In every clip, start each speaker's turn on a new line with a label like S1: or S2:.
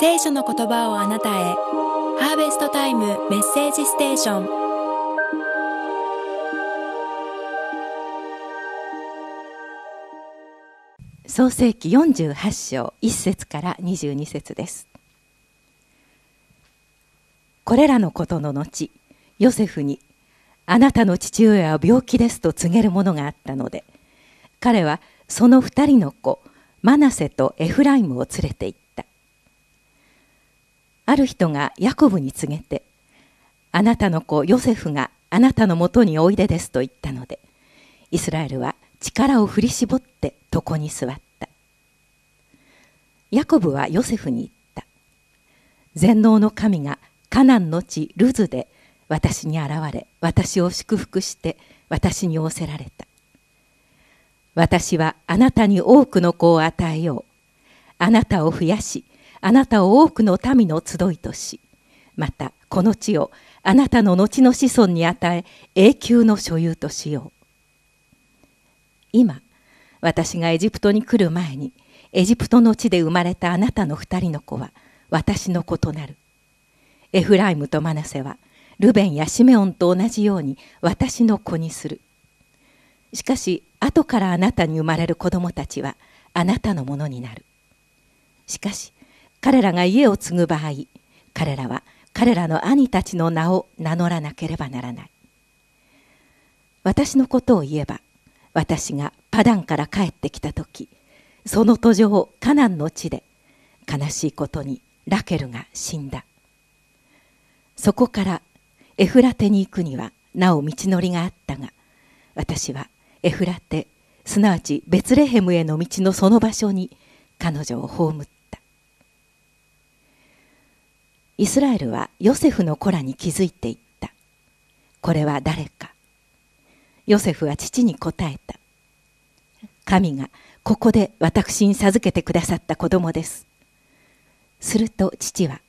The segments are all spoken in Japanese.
S1: 聖書の言葉をあなたへハーベストタイムメッセージステーション創世紀48章1節から22節ですこれらのことの後ヨセフにあなたの父親は病気ですと告げるものがあったので彼はその2人の子マナセとエフライムを連れて行ったある人がヤコブに告げて「あなたの子ヨセフがあなたのもとにおいでです」と言ったのでイスラエルは力を振り絞って床に座ったヤコブはヨセフに言った「全能の神がカナンの地ルズで私に現れ私を祝福して私に仰せられた私はあなたに多くの子を与えようあなたを増やしあなたを多くの民の集いとしまたこの地をあなたの後の子孫に与え永久の所有としよう今私がエジプトに来る前にエジプトの地で生まれたあなたの二人の子は私の子となるエフライムとマナセはルベンやシメオンと同じように私の子にする。しかし、後からあなたに生まれる子供たちはあなたのものになる。しかし、彼らが家を継ぐ場合、彼らは彼らの兄たちの名を名乗らなければならない。私のことを言えば、私がパダンから帰ってきた時、その途上カナンの地で悲しいことにラケルが死んだ。そこからエフラテに行くにはなお道のりがあったが私はエフラテすなわちベツレヘムへの道のその場所に彼女を葬ったイスラエルはヨセフの子らに気づいていったこれは誰かヨセフは父に答えた神がここで私に授けてくださった子供ですすると父は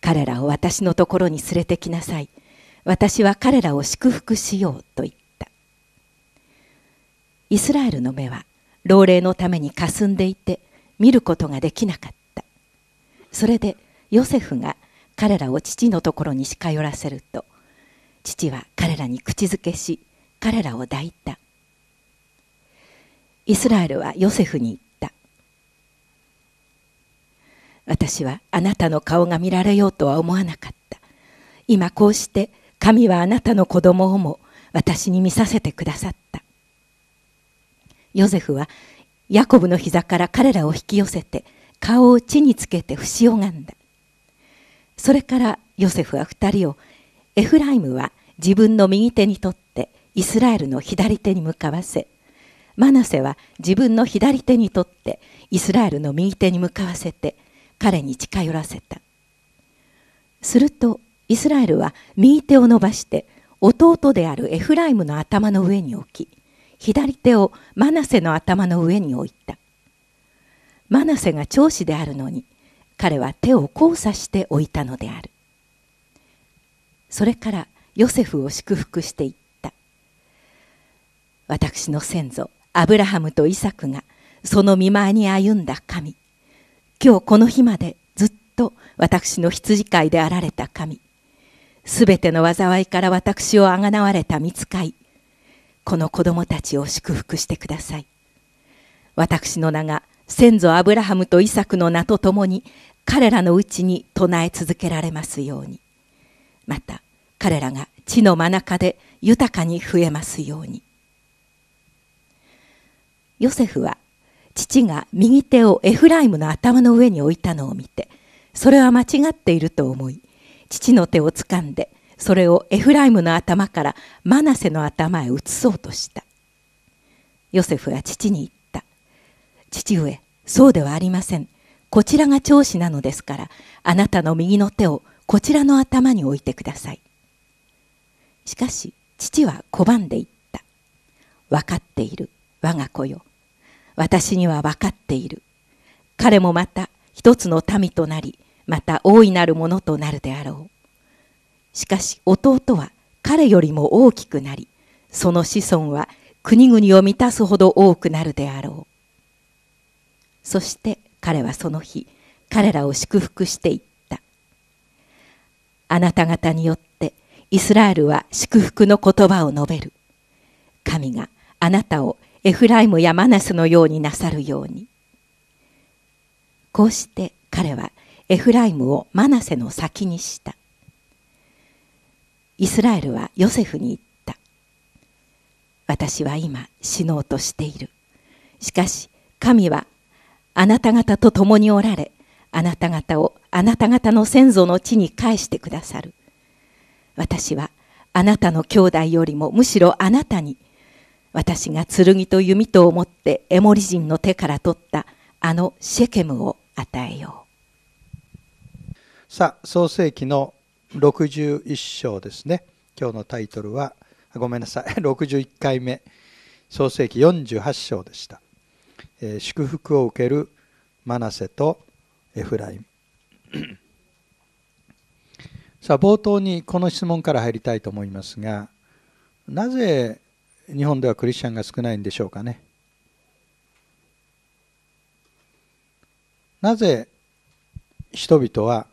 S1: 彼らを私のところに連れてきなさい私は彼らを祝福しようと言ったイスラエルの目は老齢のためにかすんでいて見ることができなかったそれでヨセフが彼らを父のところに近寄らせると父は彼らに口づけし彼らを抱いたイスラエルはヨセフに言った私はあなたの顔が見られようとは思わなかった今こうして神はあなたの子供をも私に見させてくださったヨゼフはヤコブの膝から彼らを引き寄せて顔を地につけて伏し拝んだそれからヨセフは2人をエフライムは自分の右手にとってイスラエルの左手に向かわせマナセは自分の左手にとってイスラエルの右手に向かわせて彼に近寄らせたするとイスラエルは右手を伸ばして弟であるエフライムの頭の上に置き左手をマナセの頭の上に置いたマナセが長子であるのに彼は手を交差して置いたのであるそれからヨセフを祝福していった私の先祖アブラハムとイサクがその見舞いに歩んだ神今日この日までずっと私の羊飼いであられた神すべての災いから私をあがなわれた見つかい、この子供たちを祝福してください。私の名が先祖アブラハムとイサクの名とともに彼らのうちに唱え続けられますように。また彼らが地の真中で豊かに増えますように。ヨセフは父が右手をエフライムの頭の上に置いたのを見て、それは間違っていると思い、父の手をつかんでそれをエフライムの頭からマナセの頭へ移そうとしたヨセフは父に言った父上そうではありませんこちらが長子なのですからあなたの右の手をこちらの頭に置いてくださいしかし父は拒んで言った分かっている我が子よ私には分かっている彼もまた一つの民となりまた大いなるものとなるであろう。しかし弟は彼よりも大きくなり、その子孫は国々を満たすほど多くなるであろう。そして彼はその日、彼らを祝福していった。あなた方によってイスラエルは祝福の言葉を述べる。神があなたをエフライムやマナスのようになさるように。こうして彼はエフライムをマナセの先にしたイスラエルはヨセフに言った私は今死のうとしているしかし神はあなた方と共におられあなた方をあなた方の先祖の地に返してくださる私はあなたの兄弟よりもむしろあなたに私が剣と弓とを持ってエモリ人の手から取ったあのシェケムを与えよう
S2: さあ創世紀の61章ですね今日のタイトルはごめんなさい61 回目創世紀48章でした、えー、祝福を受けるマナセとエフライン さあ冒頭にこの質問から入りたいと思いますがなぜ日本ではクリスチャンが少ないんでしょうかねなぜ人々は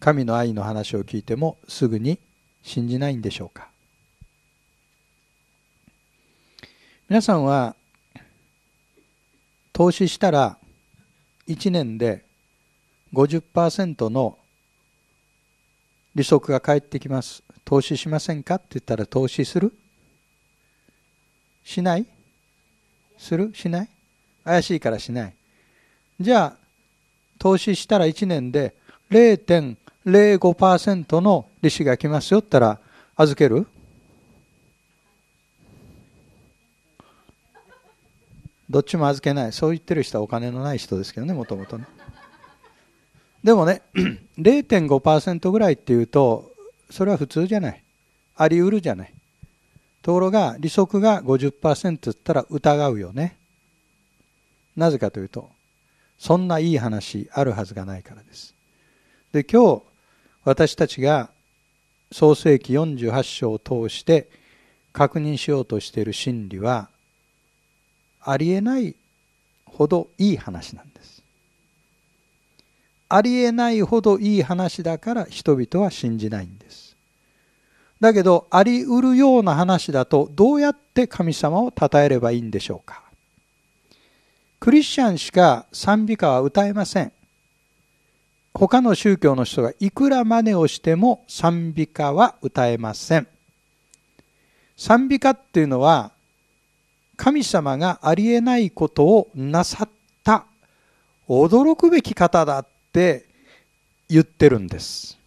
S2: 神の愛の話を聞いてもすぐに信じないんでしょうか皆さんは投資したら1年で50%の利息が返ってきます投資しませんかって言ったら投資するしないするしない怪しいからしないじゃあ投資したら1年で0.5% 0.5%の利子が来ますよったら預けるどっちも預けないそう言ってる人はお金のない人ですけどねもともとねでもね0.5% ぐらいっていうとそれは普通じゃないありうるじゃないところが利息が50%って言ったら疑うよねなぜかというとそんないい話あるはずがないからですで今日私たちが創世紀48章を通して確認しようとしている真理はありえないほどいい話なんですありえないほどいい話だから人々は信じないんですだけどありうるような話だとどうやって神様を称えればいいんでしょうかクリスチャンしか賛美歌は歌えません他の宗教の人がいくら真似をしても賛美歌は歌えません賛美歌っていうのは神様がありえないことをなさった驚くべき方だって言ってるんです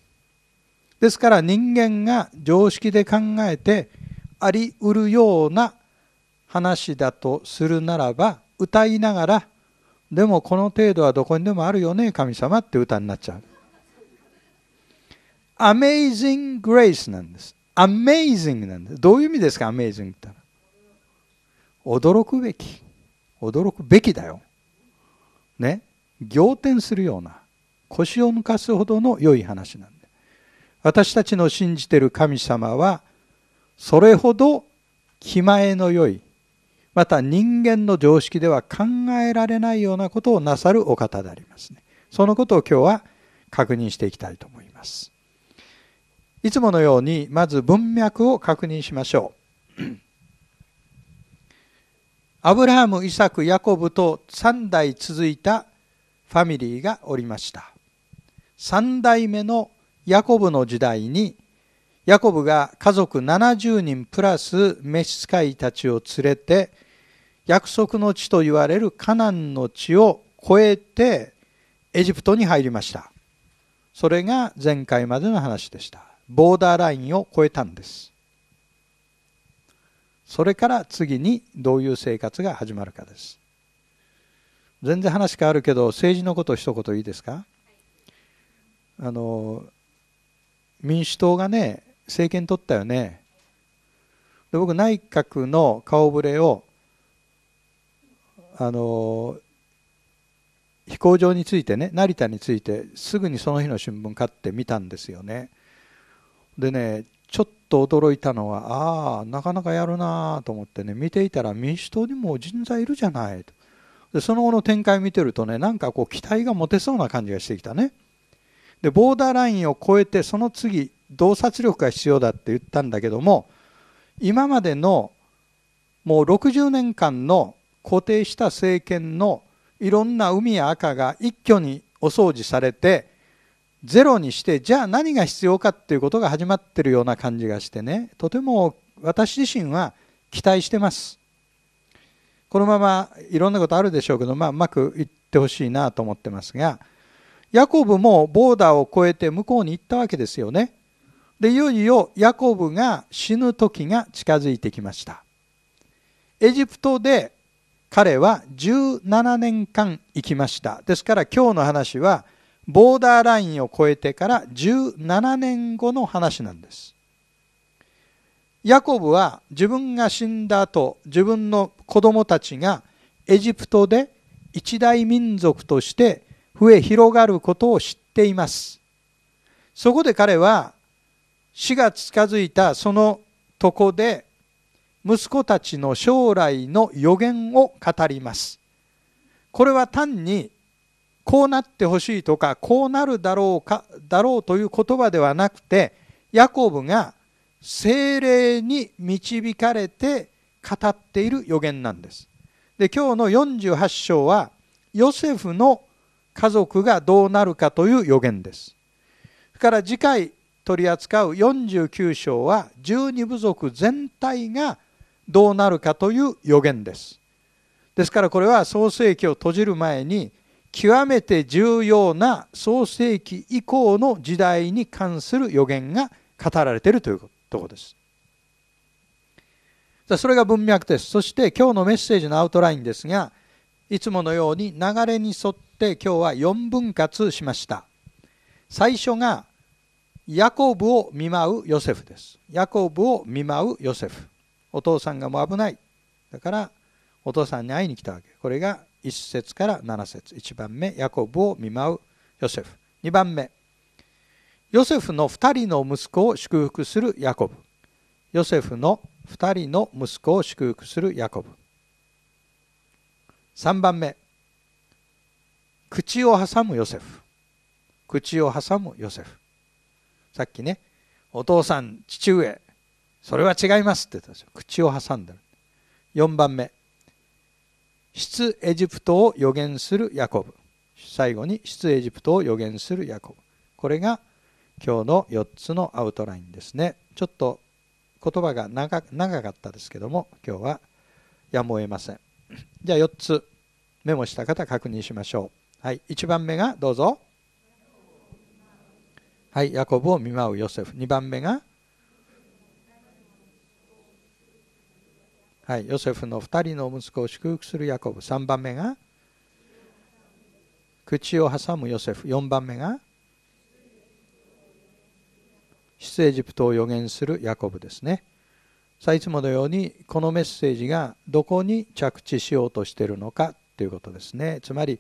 S2: ですから人間が常識で考えてありうるような話だとするならば歌いながらでもこの程度はどこにでもあるよね神様って歌になっちゃう Amazing Grace なんです Amazing なんですどういう意味ですか Amazing って驚くべき驚くべきだよね仰天するような腰を抜かすほどの良い話なんで私たちの信じてる神様はそれほど気前の良いまた人間の常識では考えられないようなことをなさるお方でありますね。そのことを今日は確認していきたいと思います。いつものようにまず文脈を確認しましょう。アブラハム、イサク、ヤコブと3代続いたファミリーがおりました。3代目のヤコブの時代にヤコブが家族70人プラス召使いたちを連れて約束の地と言われるカナンの地を越えてエジプトに入りましたそれが前回までの話でしたボーダーラインを越えたんですそれから次にどういう生活が始まるかです全然話変わるけど政治のこと一言いいですかあの民主党がね政権取ったよねで僕内閣の顔ぶれをあの飛行場についてね成田についてすぐにその日の新聞買ってみたんですよね。でねちょっと驚いたのはああなかなかやるなと思ってね見ていたら民主党にも人材いるじゃないとでその後の展開見てるとねなんかこう期待が持てそうな感じがしてきたねでボーダーラインを越えてその次洞察力が必要だって言ったんだけども今までのもう60年間の固定した政権のいろんな海や赤が一挙にお掃除されてゼロにしてじゃあ何が必要かっていうことが始まってるような感じがしてねとても私自身は期待してますこのままいろんなことあるでしょうけど、まあ、うまくいってほしいなと思ってますがヤコブもボーダーを越えて向こうに行ったわけですよねでいよいよヤコブが死ぬ時が近づいてきましたエジプトで彼は17年間生きましたですから今日の話はボーダーラインを越えてから17年後の話なんですヤコブは自分が死んだ後自分の子供たちがエジプトで一大民族として増え広がることを知っていますそこで彼は死が近づいたそのとこで息子たちの将来の予言を語りますこれは単にこうなってほしいとかこうなるだろうかだろうという言葉ではなくてヤコブが精霊に導かれて語っている予言なんですで今日の48章はヨセフの家族がどうなるかという予言ですそれから次回取り扱う49章は12部族全体がどうなるかという予言です。ですからこれは創世記を閉じる前に極めて重要な創世記以降の時代に関する予言が語られているというとこです。それが文脈です。そして今日のメッセージのアウトラインですがいつものように流れに沿って今日は4分割しました。最初がヤコブを見舞うヨセフです。ヤコブを見舞うヨセフ。お父さんがもう危ないだからお父さんに会いに来たわけこれが1節から7節1番目ヤコブを見舞うヨセフ2番目ヨセフの2人の息子を祝福するヤコブヨセフの2人の息子を祝福するヤコブ3番目口を挟むヨセフ口を挟むヨセフさっきねお父さん父上それは違いますって言ったんですよ口を挟んでる4番目出エジプトを予言するヤコブ最後に出エジプトを予言するヤコブこれが今日の4つのアウトラインですねちょっと言葉が長かったですけども今日はやむを得ませんじゃあ4つメモした方確認しましょうはい1番目がどうぞはいヤコブを見舞うヨセフ2番目が「はい、ヨセフの2人の息子を祝福するヤコブ3番目が口を挟むヨセフ4番目が出エジプトを予言するヤコブですねさあいつものようにこのメッセージがどこに着地しようとしているのかということですねつまり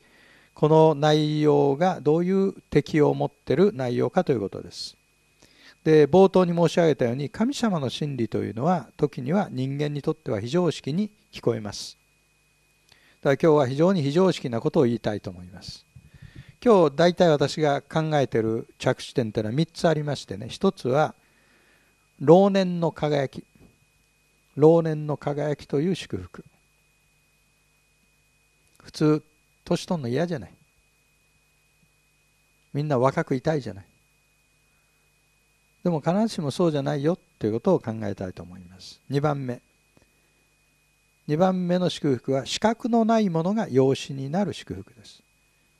S2: この内容がどういう敵を持ってる内容かということですで冒頭に申し上げたように神様の真理というのは時には人間にとっては非常識に聞こえますだから今日は非常に非常識なことを言いたいと思います今日大体私が考えてる着地点というのは3つありましてね1つは老年の輝き老年の輝きという祝福普通年取るの嫌じゃないみんな若くいたいじゃないでも必ずしもそうじゃないよということを考えたいと思います2番目2番目の祝福は資格のないものが養子になる祝福です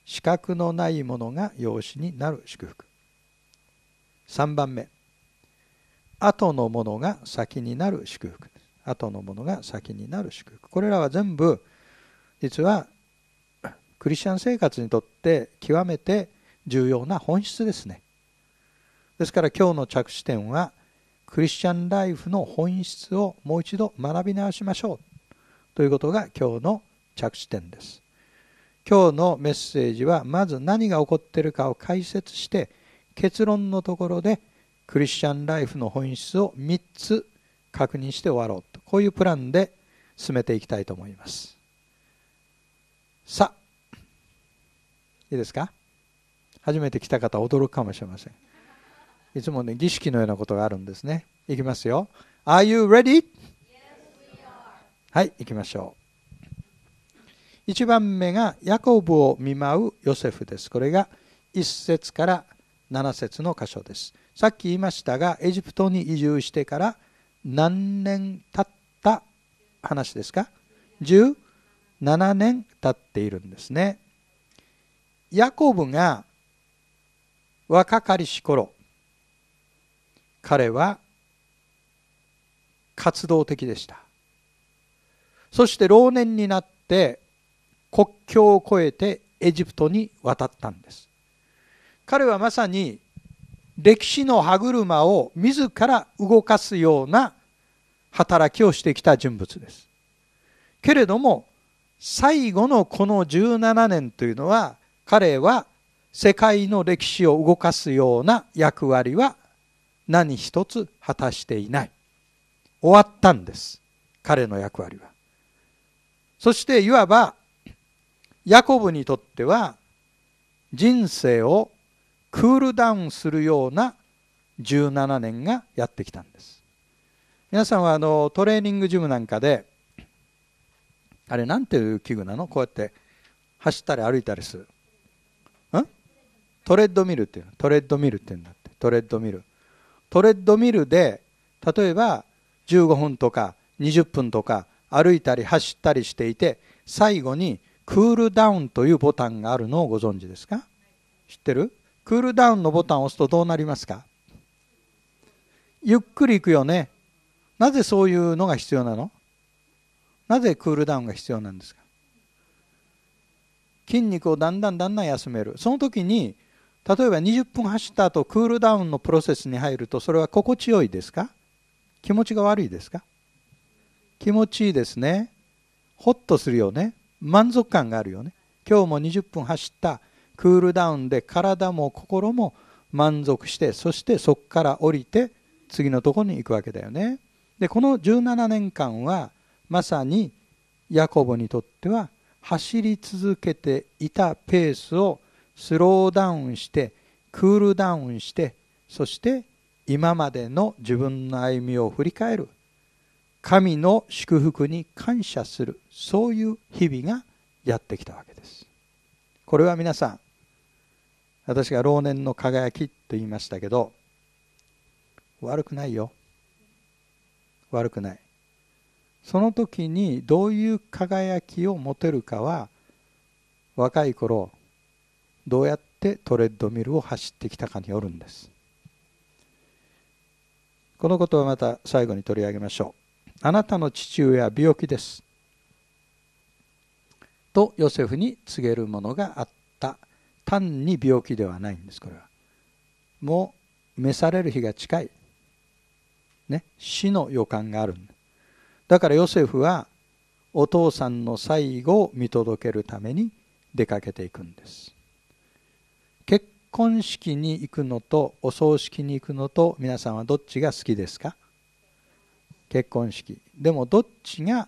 S2: 資格のないものが養子になる祝福3番目後のものが先になる祝福です後のものが先になる祝福これらは全部実はクリスチャン生活にとって極めて重要な本質ですねですから今日の着地点はクリスチャンライフの本質をもう一度学び直しましょうということが今日の着地点です。今日のメッセージはまず何が起こっているかを解説して結論のところでクリスチャンライフの本質を3つ確認して終わろうとこういうプランで進めていきたいと思います。さあいいですか初めて来た方驚くかもしれません。いつもね、儀式のようなことがあるんですね。いきますよ。Are you ready? Yes, はい、いきましょう。1番目が、ヤコブを見舞うヨセフです。これが1節から7節の箇所です。さっき言いましたが、エジプトに移住してから何年経った話ですか ?17 年経っているんですね。ヤコブが若かりし頃彼は活動的でしたそして老年になって国境を越えてエジプトに渡ったんです彼はまさに歴史の歯車を自ら動かすような働きをしてきた人物ですけれども最後のこの17年というのは彼は世界の歴史を動かすような役割は何一つ果たしていない終わったんです彼の役割はそしていわばヤコブにとっては人生をクールダウンするような17年がやってきたんです皆さんはあのトレーニングジムなんかであれなんていう器具なのこうやって走ったり歩いたりするんトレッドミルっていうのトレッドミルっていうんだってトレッドミルトレッドミルで例えば15分とか20分とか歩いたり走ったりしていて最後にクールダウンというボタンがあるのをご存知ですか知ってるクールダウンのボタンを押すとどうなりますかゆっくりいくよねなぜそういうのが必要なのなぜクールダウンが必要なんですか筋肉をだんだんだんだん休めるその時に例えば20分走った後クールダウンのプロセスに入るとそれは心地よいですか気持ちが悪いですか気持ちいいですねホッとするよね満足感があるよね今日も20分走ったクールダウンで体も心も満足してそしてそこから降りて次のとこに行くわけだよねでこの17年間はまさにヤコボにとっては走り続けていたペースをスローダウンしてクールダウンしてそして今までの自分の歩みを振り返る神の祝福に感謝するそういう日々がやってきたわけですこれは皆さん私が老年の輝きと言いましたけど悪くないよ悪くないその時にどういう輝きを持てるかは若い頃どうやってトレッドミルを走ってきたかによるんですこのことはまた最後に取り上げましょうあなたの父親は病気ですとヨセフに告げるものがあった単に病気ではないんですこれはもう召される日が近い、ね、死の予感があるだからヨセフはお父さんの最後を見届けるために出かけていくんです婚式に行くのとお葬式に行くのと皆さんはどっちが好きですか結婚式でもどっちが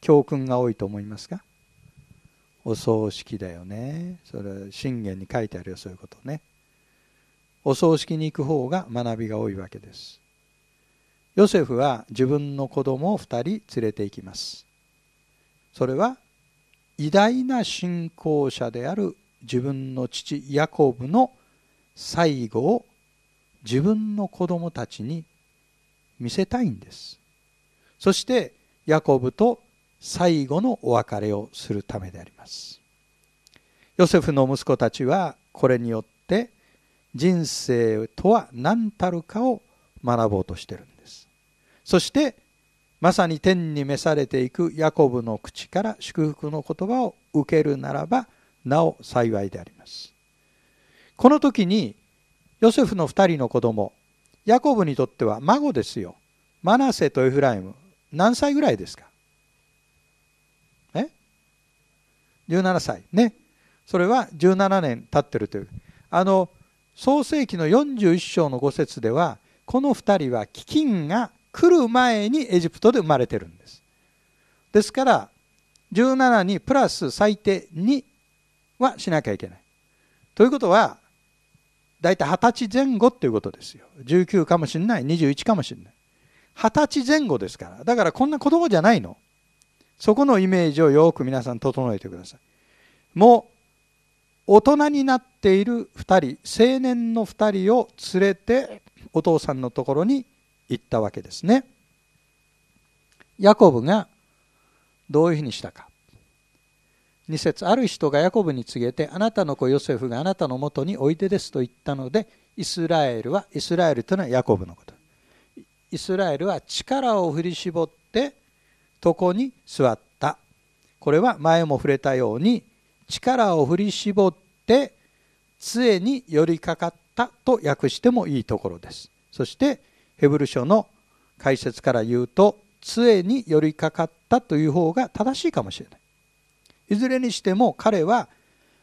S2: 教訓が多いと思いますかお葬式だよねそれ信玄に書いてあるよそういうことねお葬式に行く方が学びが多いわけですヨセフは自分の子供を2人連れて行きますそれは偉大な信仰者である自分の父ヤコブの最後を自分の子供たちに見せたいんですそしてヤコブと最後のお別れをするためでありますヨセフの息子たちはこれによって人生とは何たるかを学ぼうとしてるんですそしてまさに天に召されていくヤコブの口から祝福の言葉を受けるならばなお幸いでありますこの時にヨセフの2人の子供ヤコブにとっては孫ですよマナセとエフライム何歳ぐらいですかえ ?17 歳ねそれは17年経ってるというあの創世紀の41章の5節ではこの2人は飢饉が来る前にエジプトで生まれてるんですですから17にプラス最低2はしなきゃいけないということは大体二十歳前後っていうことですよ19かもしんない21かもしんない二十歳前後ですからだからこんな子供じゃないのそこのイメージをよく皆さん整えてくださいもう大人になっている2人青年の2人を連れてお父さんのところに行ったわけですねヤコブがどういうふうにしたか2節ある人がヤコブに告げてあなたの子ヨセフがあなたのもとにおいでですと言ったのでイスラエルはイスラエルというのはヤコブのことイスラエルは力を振り絞って床に座ったこれは前も触れたように力を振り絞って杖に寄りかかったと訳してもいいところですそしてヘブル書の解説から言うと杖に寄りかかったという方が正しいかもしれないいずれにしても彼は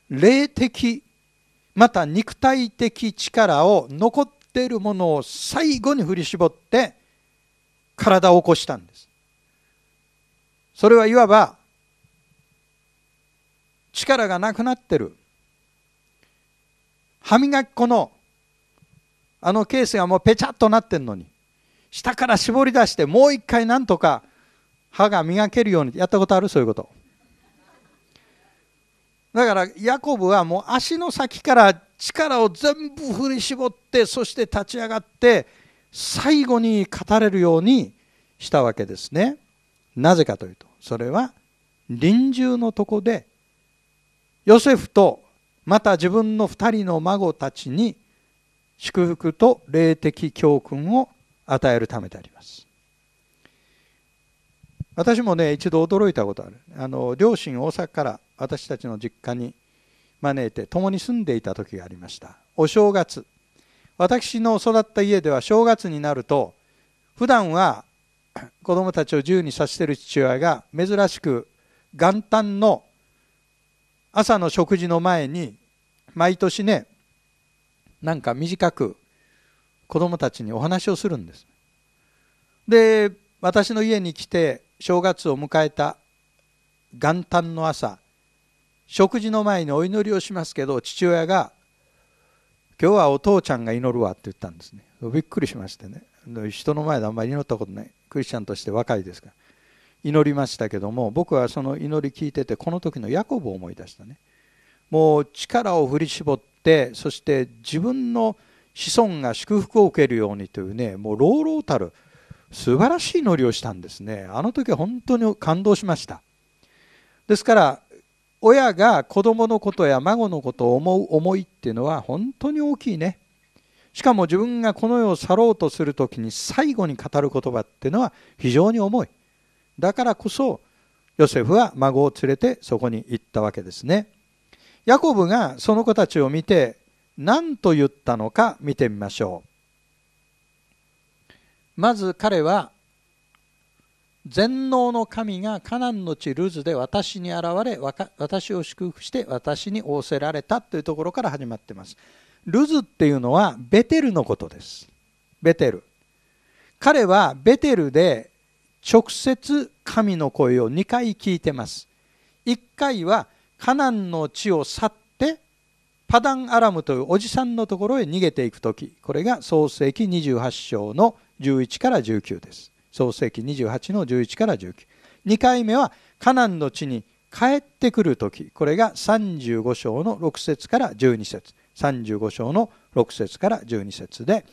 S2: 霊的また肉体的力を残っているものを最後に振り絞って体を起こしたんです。それはいわば力がなくなってる歯磨き粉のあのケースがもうぺちゃっとなってんのに下から絞り出してもう一回なんとか歯が磨けるようにやったことあるそういうことだからヤコブはもう足の先から力を全部振り絞ってそして立ち上がって最後に語れるようにしたわけですね。なぜかというとそれは臨終のとこでヨセフとまた自分の2人の孫たちに祝福と霊的教訓を与えるためであります。私もね一度驚いたことあるあの両親大阪から私たちの実家に招いて共に住んでいた時がありましたお正月私の育った家では正月になると普段は 子供たちを自由にさせてる父親が珍しく元旦の朝の食事の前に毎年ねなんか短く子供たちにお話をするんですで私の家に来て正月を迎えた元旦の朝食事の前にお祈りをしますけど父親が「今日はお父ちゃんが祈るわ」って言ったんですねびっくりしましてね人の前であんまり祈ったことないクリスチャンとして若いですから祈りましたけども僕はその祈り聞いててこの時のヤコブを思い出したねもう力を振り絞ってそして自分の子孫が祝福を受けるようにというねもう朗々たる素晴らしい祈りをしたんですねあの時は本当に感動しましたですから親が子供のことや孫のことを思う思いっていうのは本当に大きいねしかも自分がこの世を去ろうとする時に最後に語る言葉っていうのは非常に重いだからこそヨセフは孫を連れてそこに行ったわけですねヤコブがその子たちを見て何と言ったのか見てみましょうまず彼は全能の神がカナンの地ルズで私に現れ私を祝福して私に仰せられたというところから始まってますルズっていうのはベテルのことですベテル彼はベテルで直接神の声を2回聞いてます1回はカナンの地を去ってパダンアラムというおじさんのところへ逃げていく時これが創世紀28章の11から19です創世紀28の11から19。2回目はカナンの地に帰ってくる時これが35章の6節から12節35章の6節から12節で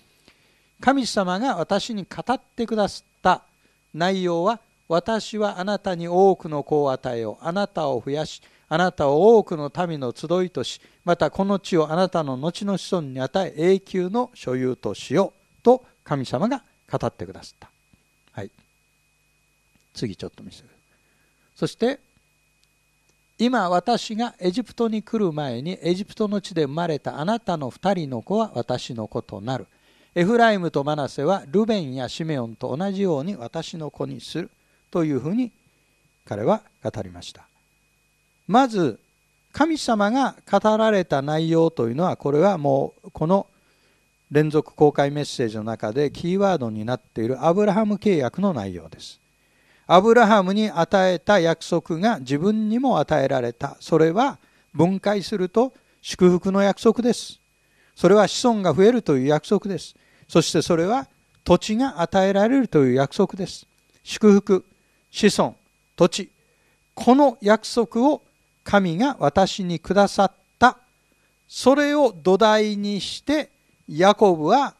S2: 神様が私に語ってくださった内容は私はあなたに多くの子を与えようあなたを増やしあなたを多くの民の集いとしまたこの地をあなたの後の子孫に与え永久の所有としようと神様が語ってくださった次ちょっと見せるそして今私がエジプトに来る前にエジプトの地で生まれたあなたの2人の子は私の子となるエフライムとマナセはルベンやシメオンと同じように私の子にするというふうに彼は語りましたまず神様が語られた内容というのはこれはもうこの連続公開メッセージの中でキーワードになっているアブラハム契約の内容ですアブラハムに与えた約束が自分にも与えられたそれは分解すると祝福の約束ですそれは子孫が増えるという約束ですそしてそれは土地が与えられるという約束です祝福子孫土地この約束を神が私にくださったそれを土台にしてヤコブは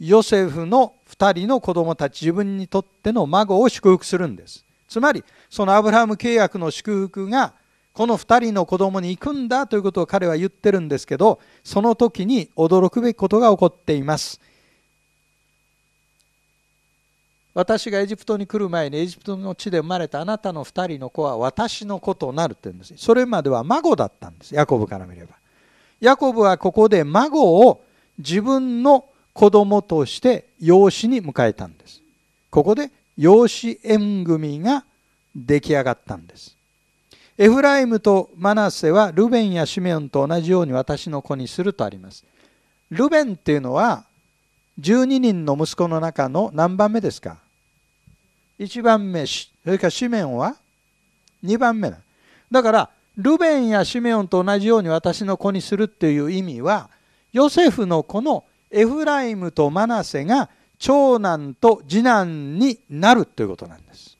S2: ヨセフの2人の子供たち自分にとっての孫を祝福するんですつまりそのアブラハム契約の祝福がこの2人の子供に行くんだということを彼は言ってるんですけどその時に驚くべきことが起こっています私がエジプトに来る前にエジプトの地で生まれたあなたの2人の子は私の子となるって言うんですそれまでは孫だったんですヤコブから見ればヤコブはここで孫を自分の子供として養子に迎えたんです。ここで養子縁組が出来上がったんです。エフライムとマナセはルベンやシメオンと同じように私の子にするとあります。ルベンっていうのは12人の息子の中の何番目ですか ?1 番目、それからシメオンは2番目だ。だから、ルベンやシメオンと同じように私の子にするっていう意味は、ヨセフの子のエフライムとマナセが長男と次男になるということなんです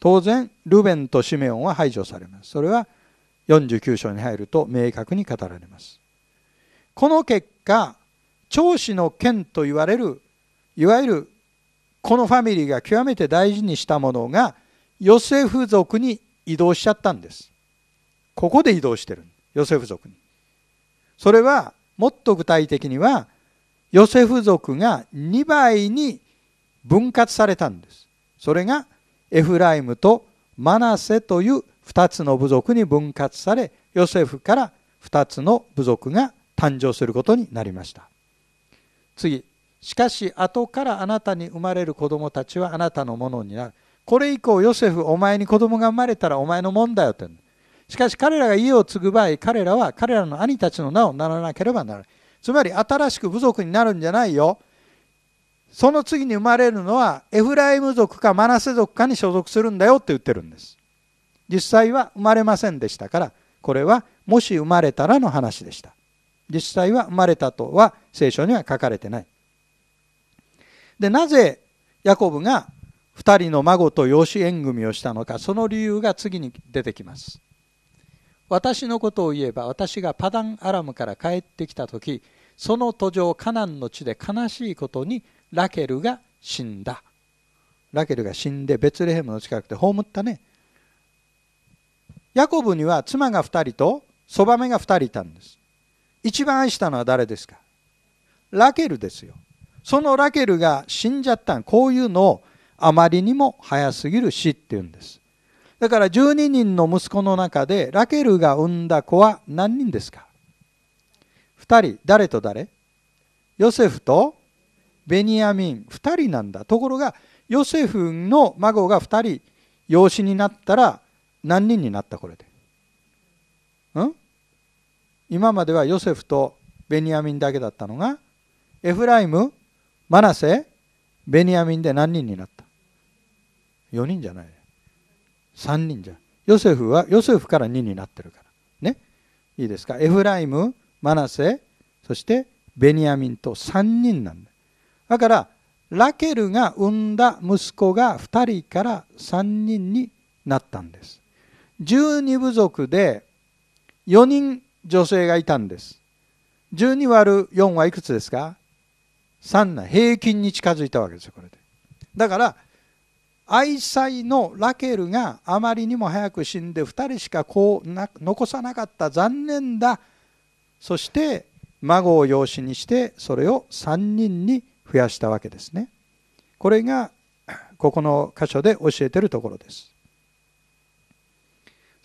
S2: 当然ルベンとシメオンは排除されますそれは49章に入ると明確に語られますこの結果長子の剣と言われるいわゆるこのファミリーが極めて大事にしたものがヨセフ族に移動しちゃったんですここで移動してるヨセフ族にそれはもっと具体的にはヨセフ族が2倍に分割されたんです。それがエフライムとマナセという2つの部族に分割されヨセフから2つの部族が誕生することになりました次しかし後からあなたに生まれる子供たちはあなたのものになるこれ以降ヨセフお前に子供が生まれたらお前のもんだよって言うしかし彼らが家を継ぐ場合、彼らは彼らの兄たちの名をならなければならない。つまり新しく部族になるんじゃないよ。その次に生まれるのはエフライム族かマナセ族かに所属するんだよって言ってるんです。実際は生まれませんでしたから、これはもし生まれたらの話でした。実際は生まれたとは聖書には書かれてない。で、なぜヤコブが2人の孫と養子縁組をしたのか、その理由が次に出てきます。私のことを言えば私がパダンアラムから帰ってきた時その途上カナンの地で悲しいことにラケルが死んだラケルが死んでベツレヘムの近くで葬ったねヤコブには妻が2人とそばめが2人いたんです一番愛したのは誰ですかラケルですよそのラケルが死んじゃったこういうのをあまりにも早すぎる死っていうんですだから12人の息子の中でラケルが産んだ子は何人ですか ?2 人誰と誰ヨセフとベニヤミン2人なんだところがヨセフの孫が2人養子になったら何人になったこれで、うん今まではヨセフとベニヤミンだけだったのがエフライムマナセベニヤミンで何人になった4人じゃない3人じゃヨセフはヨセフから2になってるからねいいですかエフライムマナセそしてベニヤミンと3人なんだだからラケルが産んだ息子が2人から3人になったんです12部族で4人女性がいたんです12割る4はいくつですか3な平均に近づいたわけですよこれでだから愛妻のラケルがあまりにも早く死んで2人しかこう残さなかった残念だそして孫を養子にしてそれを3人に増やしたわけですねこれがここの箇所で教えてるところです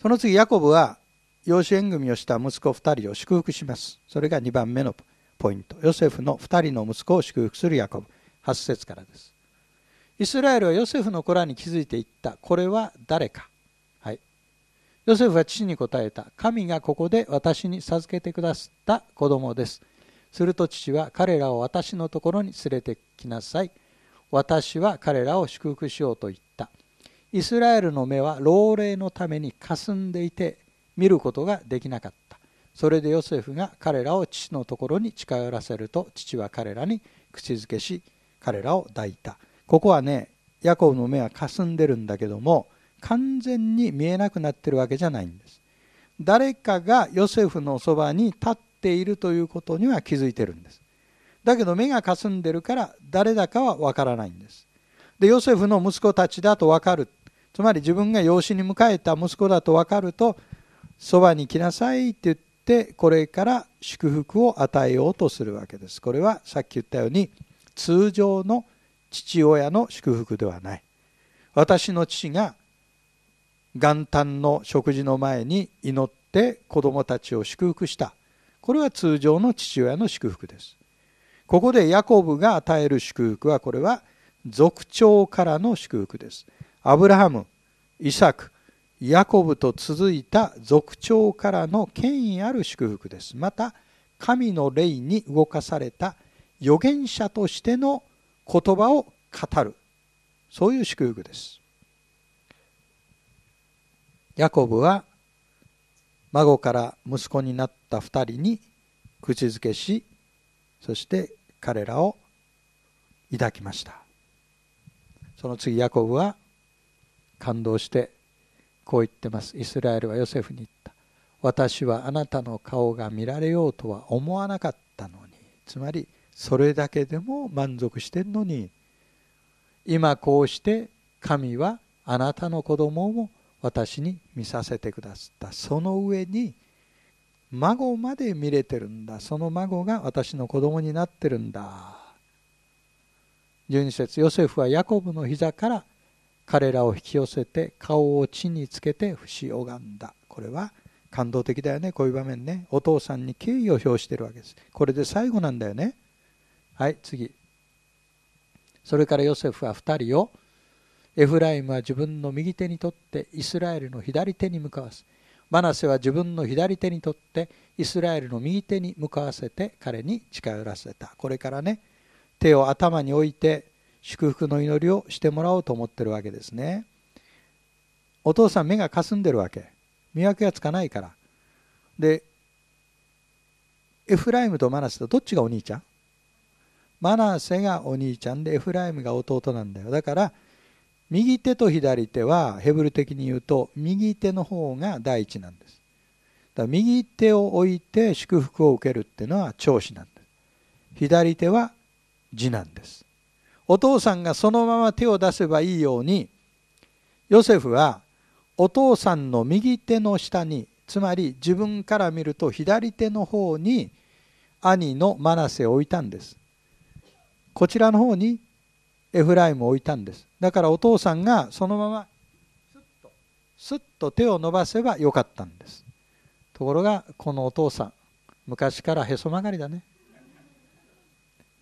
S2: その次ヤコブは養子縁組をした息子2人を祝福しますそれが2番目のポイントヨセフの2人の息子を祝福するヤコブ8節からですイスラエルはヨセフの子らに気づいていったこれは誰か、はい、ヨセフは父に答えた神がここで私に授けてくださった子供ですすると父は彼らを私のところに連れてきなさい私は彼らを祝福しようと言ったイスラエルの目は老齢のためにかすんでいて見ることができなかったそれでヨセフが彼らを父のところに近寄らせると父は彼らに口づけし彼らを抱いたここはねヤコブの目はかすんでるんだけども完全に見えなくなってるわけじゃないんです誰かがヨセフのそばに立っているということには気づいてるんですだけど目がかすんでるから誰だかはわからないんですでヨセフの息子たちだとわかるつまり自分が養子に迎えた息子だとわかるとそばに来なさいって言ってこれから祝福を与えようとするわけですこれはさっき言ったように通常の「父親の祝福ではない私の父が元旦の食事の前に祈って子供たちを祝福したこれは通常の父親の祝福ですここでヤコブが与える祝福はこれは族長からの祝福ですアブラハムイサクヤコブと続いた族長からの権威ある祝福ですまた神の霊に動かされた預言者としての言葉を語るそういう祝福ですヤコブは孫から息子になった2人に口づけしそして彼らを抱きましたその次ヤコブは感動してこう言ってますイスラエルはヨセフに言った私はあなたの顔が見られようとは思わなかったのにつまり「それだけでも満足してんのに今こうして神はあなたの子供も私に見させてくださったその上に孫まで見れてるんだその孫が私の子供になってるんだ12節ヨセフはヤコブの膝から彼らを引き寄せて顔を地につけて節拝んだこれは感動的だよねこういう場面ねお父さんに敬意を表してるわけですこれで最後なんだよねはい次それからヨセフは2人をエフライムは自分の右手にとってイスラエルの左手に向かわすマナセは自分の左手にとってイスラエルの右手に向かわせて彼に近寄らせたこれからね手を頭に置いて祝福の祈りをしてもらおうと思ってるわけですねお父さん目がかすんでるわけ見分けがつかないからでエフライムとマナセとどっちがお兄ちゃんマナセがお兄ちゃんでエフライムが弟なんだよだから右手と左手はヘブル的に言うと右手の方が第一なんですだから右手を置いて祝福を受けるっていうのは長子なんです左手は次男ですお父さんがそのまま手を出せばいいようにヨセフはお父さんの右手の下につまり自分から見ると左手の方に兄のマナセを置いたんですこちらの方にエフライムを置いたんですだからお父さんがそのままスッとスッと手を伸ばせばよかったんですところがこのお父さん昔からへそ曲がりだね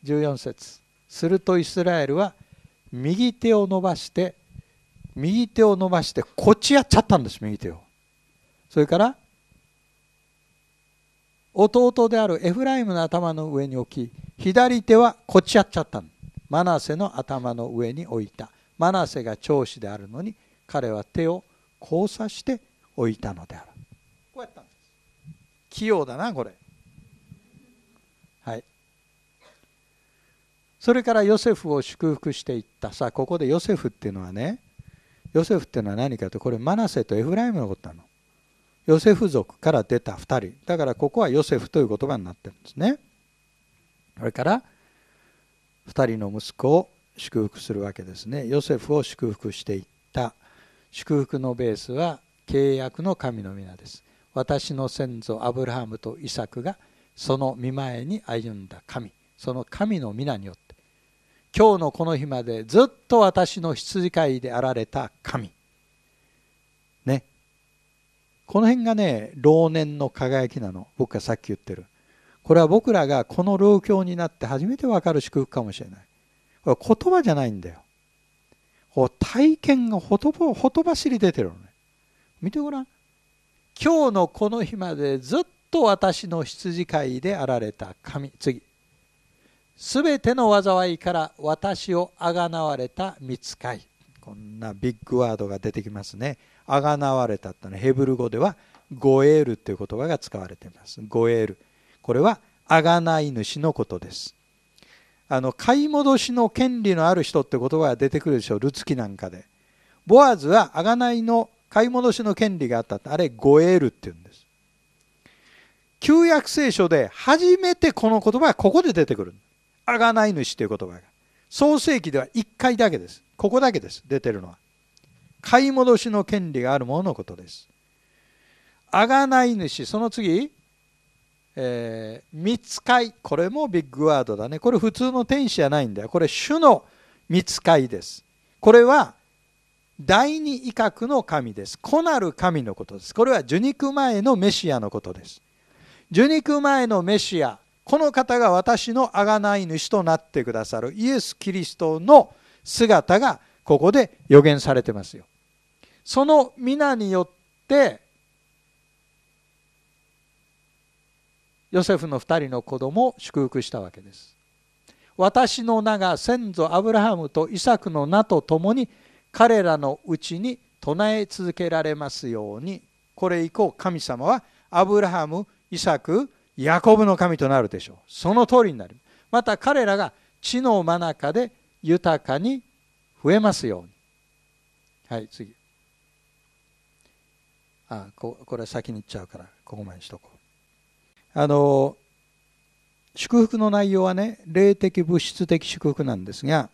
S2: 14節するとイスラエルは右手を伸ばして右手を伸ばしてこっちやっちゃったんです右手をそれから弟であるエフライムの頭の上に置き左手はこっちやっちゃったマナセの頭の上に置いたマナセが長子であるのに彼は手を交差して置いたのであるこうやったんです器用だなこれはいそれからヨセフを祝福していったさあここでヨセフっていうのはねヨセフっていうのは何かとこれマナセとエフライムのことなのヨセフ族から出た2人だからここはヨセフという言葉になってるんですねそれから2人の息子を祝福するわけですねヨセフを祝福していった祝福のベースは契約の神の皆です私の先祖アブラハムとイサクがその見前に歩んだ神その神の皆によって今日のこの日までずっと私の羊飼いであられた神ねこの辺がね老年の輝きなの僕がさっき言ってる「これは僕らがこの老境になって初めて分かる祝福かもしれないこれは言葉じゃないんだよ体験がほとぼほとばしり出てるのね見てごらん今日のこの日までずっと私の羊飼いであられた神次すべての災いから私をあがなわれた見つかいこんなビッグワードが出てきますねあがなわれたってのはヘブル語ではゴエールていう言葉が使われていますゴエールこれは贖い主のことですあの買い戻しの権利のある人って言葉が出てくるでしょルツキなんかでボアズは贖いの買い戻しの権利があったってあれゴエールって言うんです旧約聖書で初めてこの言葉がここで出てくる贖い主という言葉が創世記では1回だけですここだけです出てるのは買い戻しの権利があるもののことです贖い主その次えー、見つかいこれもビッグワードだねこれ普通の天使じゃないんだよこれ主の見つかいですこれは第二威嚇の神です子なる神のことですこれは受肉前のメシアのことです受肉前のメシアこの方が私の贖い主となってくださるイエス・キリストの姿がここで予言されてますよその皆によってヨセフの2人の子供を祝福したわけです。私の名が先祖アブラハムとイサクの名とともに彼らのうちに唱え続けられますようにこれ以降神様はアブラハムイサクヤコブの神となるでしょうその通りになるまた彼らが地の真中で豊かに増えますようにはい次あここれ先に行っちゃうからここまでにしとこうあの祝福の内容はね霊的物質的祝福なんですが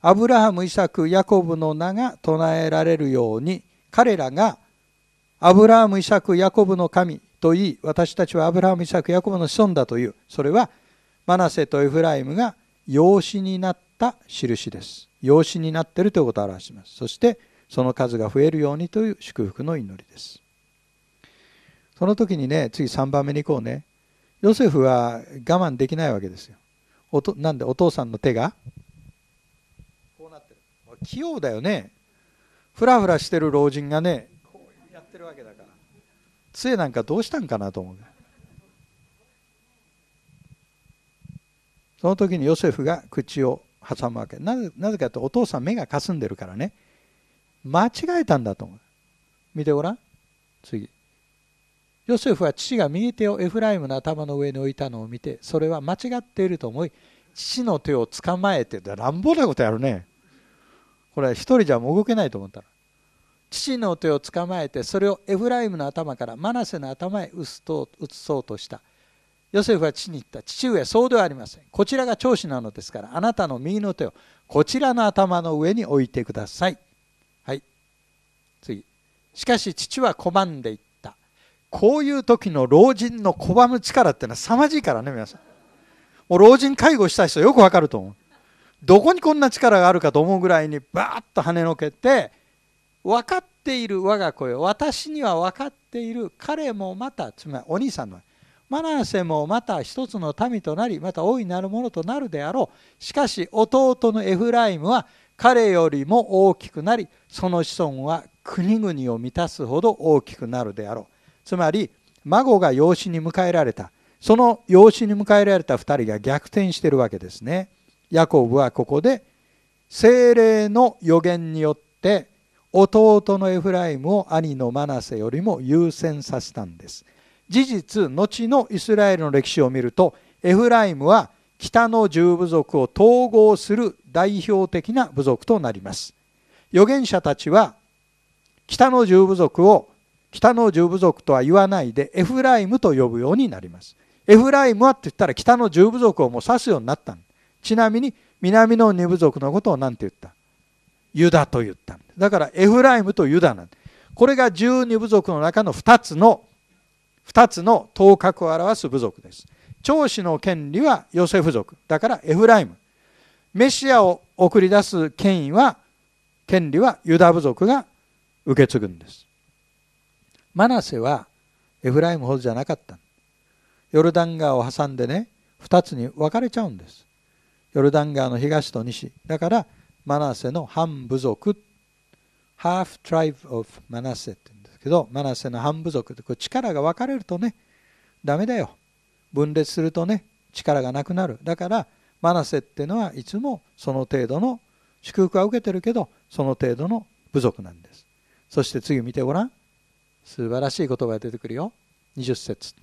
S2: アブラハムイサクヤコブの名が唱えられるように彼らがアブラハムイサクヤコブの神といい私たちはアブラハムイサクヤコブの子孫だというそれはマナセとエフライムが養子になった印です養子になっているということを表しますそしてその数が増えるようにという祝福の祈りですその時にね次3番目に行こうねヨセフは我慢できないわけですよおとなんでお父さんの手がこうなってる器用だよねふらふらしてる老人がねこうやってるわけだから杖なんかどうしたんかなと思うその時にヨセフが口を挟むわけなぜなぜかというとお父さん目がかすんでるからね間違えたんだと思う見てごらん次ヨセフは父が右手をエフライムの頭の上に置いたのを見てそれは間違っていると思い父の手を捕まえて乱暴なことやるねこれ一人じゃもう動けないと思ったら父の手を捕まえてそれをエフライムの頭からマナセの頭へ移そうとしたヨセフは父に言った父上そうではありませんこちらが長子なのですからあなたの右の手をこちらの頭の上に置いてくださいはい次しかし父は拒んでいったこういう時の老人の拒む力ってのは凄まじいからね皆さんもう老人介護した人よくわかると思うどこにこんな力があるかと思うぐらいにバーッと跳ねのけて分かっている我が子よ私には分かっている彼もまたつまりお兄さんのマナセもまた一つの民となりまた大いなるものとなるであろうしかし弟のエフライムは彼よりも大きくなりその子孫は国々を満たすほど大きくなるであろうつまり孫が養子に迎えられたその養子に迎えられた2人が逆転してるわけですね。ヤコブはここで精霊の予言によって弟のエフライムを兄のマナセよりも優先させたんです。事実後のイスラエルの歴史を見るとエフライムは北の十部族を統合する代表的な部族となります。預言者たちは北の十部族を北の十部族とは言わないでエフライムと呼ぶようになりますエフライムはって言ったら北の十部族をもう指すようになったちなみに南の二部族のことを何て言ったユダと言っただからエフライムとユダなんでこれが十二部族の中の二つの二つの頭角を表す部族です長子の権利はヨセフ族だからエフライムメシアを送り出す権威は権利はユダ部族が受け継ぐんですマナセはエフライムほどじゃなかったヨルダン川を挟んでね2つに分かれちゃうんですヨルダン川の東と西だからマナセの半部族ハーフ・トライブ・オフ・マナセって言うんですけどマナセの半部族ってこれ力が分かれるとねダメだよ分裂するとね力がなくなるだからマナセっていうのはいつもその程度の祝福は受けてるけどその程度の部族なんですそして次見てごらん素晴らしい言葉が出てくるよ20節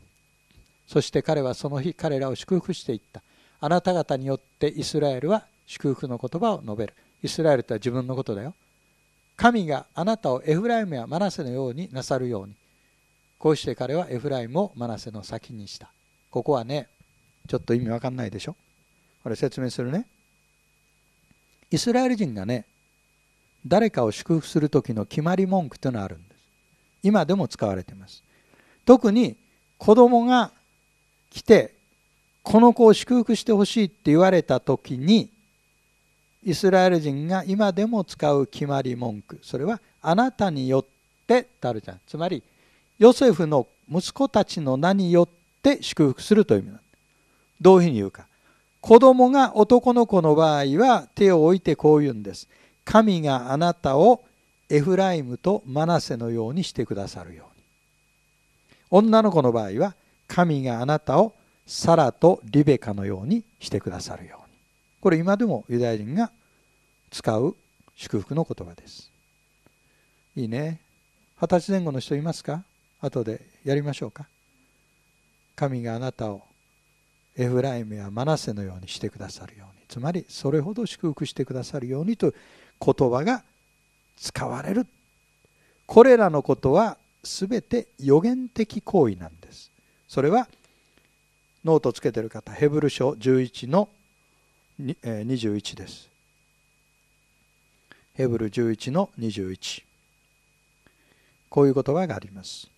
S2: そして彼はその日彼らを祝福していったあなた方によってイスラエルは祝福の言葉を述べるイスラエルとは自分のことだよ神があなたをエフライムやマナセのようになさるようにこうして彼はエフライムをマナセの先にしたここはねちょっと意味わかんないでしょこれ説明するねイスラエル人がね誰かを祝福する時の決まり文句というのがあるんだ今でも使われています特に子供が来てこの子を祝福してほしいって言われた時にイスラエル人が今でも使う決まり文句それは「あなたによって」あるじゃんつまりヨセフの息子たちの名によって祝福するという意味なんどういうふうに言うか子供が男の子の場合は手を置いてこう言うんです神があなたをエフライムとマナセのようにしてくださるように女の子の場合は神があなたをサラとリベカのようにしてくださるようにこれ今でもユダヤ人が使う祝福の言葉ですいいね二十歳前後の人いますか後でやりましょうか神があなたをエフライムやマナセのようにしてくださるようにつまりそれほど祝福してくださるようにという言葉が使われるこれらのことは全て予言的行為なんですそれはノートつけてる方ヘブル書11の21ですヘブル11の21こういう言葉があります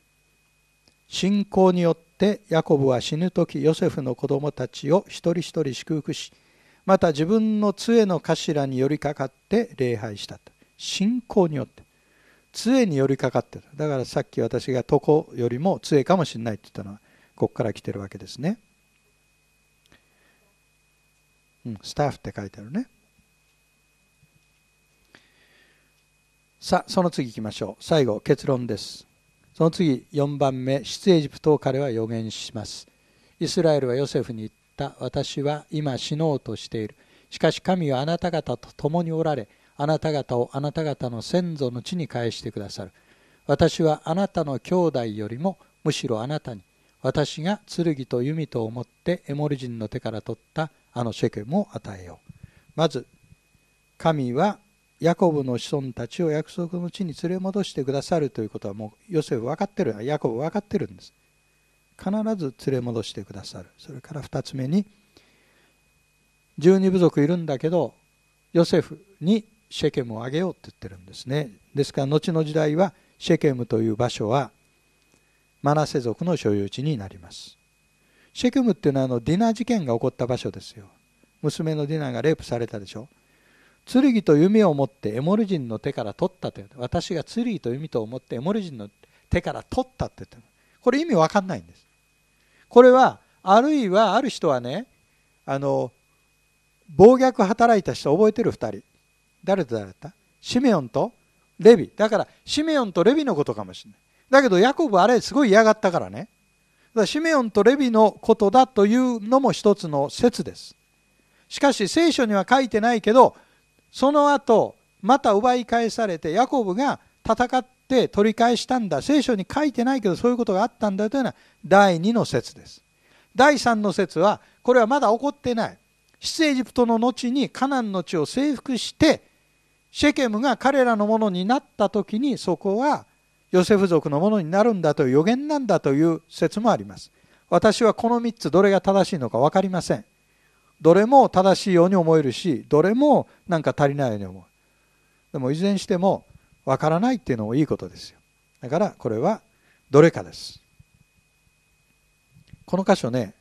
S2: 信仰によってヤコブは死ぬ時ヨセフの子供たちを一人一人祝福しまた自分の杖の頭に寄りかかって礼拝したと信仰によって杖に寄りかかってだからさっき私が床よりも杖かもしれないって言ったのはここから来てるわけですね、うん、スタッフって書いてあるねさあその次いきましょう最後結論ですその次4番目出エジプトを彼は予言しますイスラエルはヨセフに言った私は今死のうとしているしかし神はあなた方と共におられあなた方をあなた方の先祖の地に返してくださる私はあなたの兄弟よりもむしろあなたに私が剣と弓と思ってエモリ人の手から取ったあのシェケムを与えようまず神はヤコブの子孫たちを約束の地に連れ戻してくださるということはもうヨセフ分かってるヤコブ分かってるんです必ず連れ戻してくださるそれから2つ目に十二部族いるんだけどヨセフにシェケムをあげようって言ってるんですねですから後の時代はシェケムという場所はマナセ族の所有地になりますシェケムっていうのはあのディナ事件が起こった場所ですよ娘のディナがレイプされたでしょ剣と弓を持ってエモル人の手から取ったという私が剣と弓と思ってエモリ人の手から取ったって言ってこれ意味わかんないんですこれはあるいはある人はねあの暴虐働いた人覚えてる2人誰と誰だったシメオンとレビだからシメオンとレビのことかもしれないだけどヤコブあれすごい嫌がったからねだからシメオンとレビのことだというのも一つの説ですしかし聖書には書いてないけどその後また奪い返されてヤコブが戦って取り返したんだ聖書に書いてないけどそういうことがあったんだというのは第二の説です第三の説はこれはまだ起こってない出エジプトの後にカナンの地を征服してシェケムが彼らのものになった時にそこはヨセフ族のものになるんだという予言なんだという説もあります私はこの3つどれが正しいのか分かりませんどれも正しいように思えるしどれもなんか足りないように思うでもいずれにしても分からないっていうのもいいことですよだからこれはどれかですこの箇所ね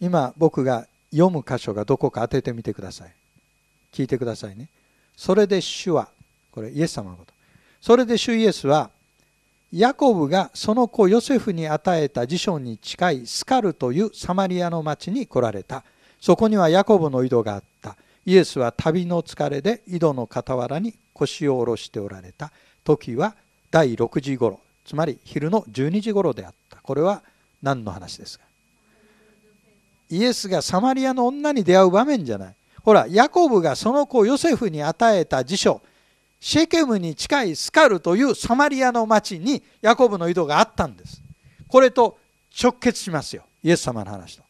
S2: 今僕が読む箇所がどこか当ててみてください聞いてくださいねそれで主は、これイエス様のこと。それで主イエスは、ヤコブがその子ヨセフに与えた辞書に近いスカルというサマリアの町に来られた。そこにはヤコブの井戸があった。イエスは旅の疲れで井戸の傍らに腰を下ろしておられた時は第6時頃つまり昼の12時頃であったこれは何の話ですかイエスがサマリアの女に出会う場面じゃないほらヤコブがその子ヨセフに与えた辞書シェケムに近いスカルというサマリアの町にヤコブの井戸があったんですこれと直結しますよイエス様の話と